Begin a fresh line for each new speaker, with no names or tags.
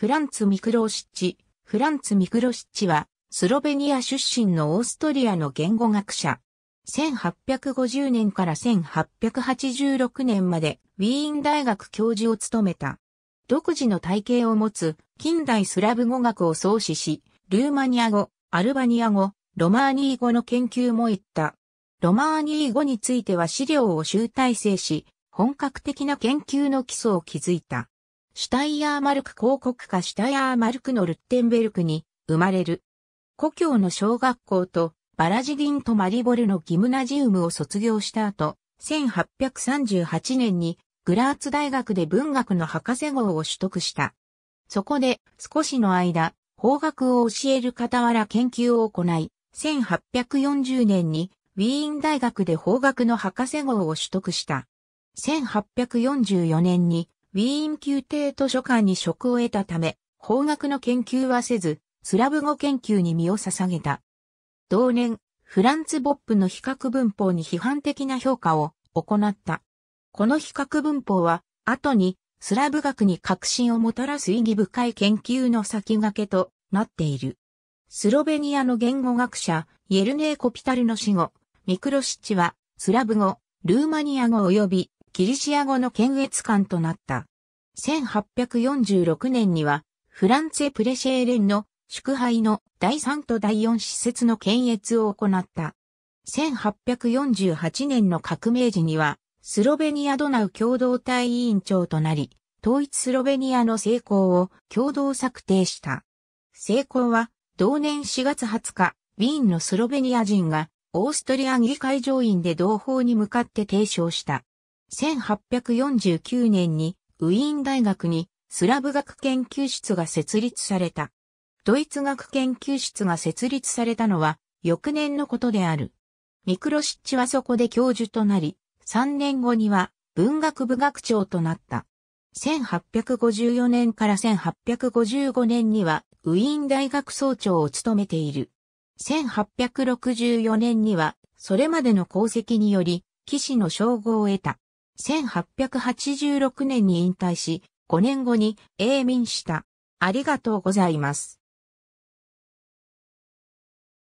フランツ・ミクロシッチ。フランツ・ミクロシッチは、スロベニア出身のオーストリアの言語学者。1850年から1886年まで、ウィーン大学教授を務めた。独自の体系を持つ近代スラブ語学を創始し、ルーマニア語、アルバニア語、ロマーニー語の研究も行った。ロマーニー語については資料を集大成し、本格的な研究の基礎を築いた。シュタイヤーマルク広告家シュタイヤーマルクのルッテンベルクに生まれる。故郷の小学校とバラジディンとマリボルのギムナジウムを卒業した後、1838年にグラーツ大学で文学の博士号を取得した。そこで少しの間、法学を教える傍ら研究を行い、1840年にウィーン大学で法学の博士号を取得した。1844年にウィーン宮廷図書館に職を得たため、法学の研究はせず、スラブ語研究に身を捧げた。同年、フランツ・ボップの比較文法に批判的な評価を行った。この比較文法は、後にスラブ学に革新をもたらす意義深い研究の先駆けとなっている。スロベニアの言語学者、イェルネー・コピタルの死後、ミクロシッチは、スラブ語、ルーマニア語及びギリシア語の検閲官となった。1846年には、フランツェ・プレシェーレンの祝杯の第3と第4施設の検閲を行った。1848年の革命時には、スロベニアドナウ共同体委員長となり、統一スロベニアの成功を共同策定した。成功は、同年4月20日、ウィーンのスロベニア人が、オーストリア議会上院で同胞に向かって提唱した。1849年にウィーン大学にスラブ学研究室が設立された。ドイツ学研究室が設立されたのは翌年のことである。ミクロシッチはそこで教授となり、3年後には文学部学長となった。1854年から1855年にはウィーン大学総長を務めている。1864年にはそれまでの功績により、騎士の称号を得た。1886年に引退し、5年後に永眠した。ありがとうございます。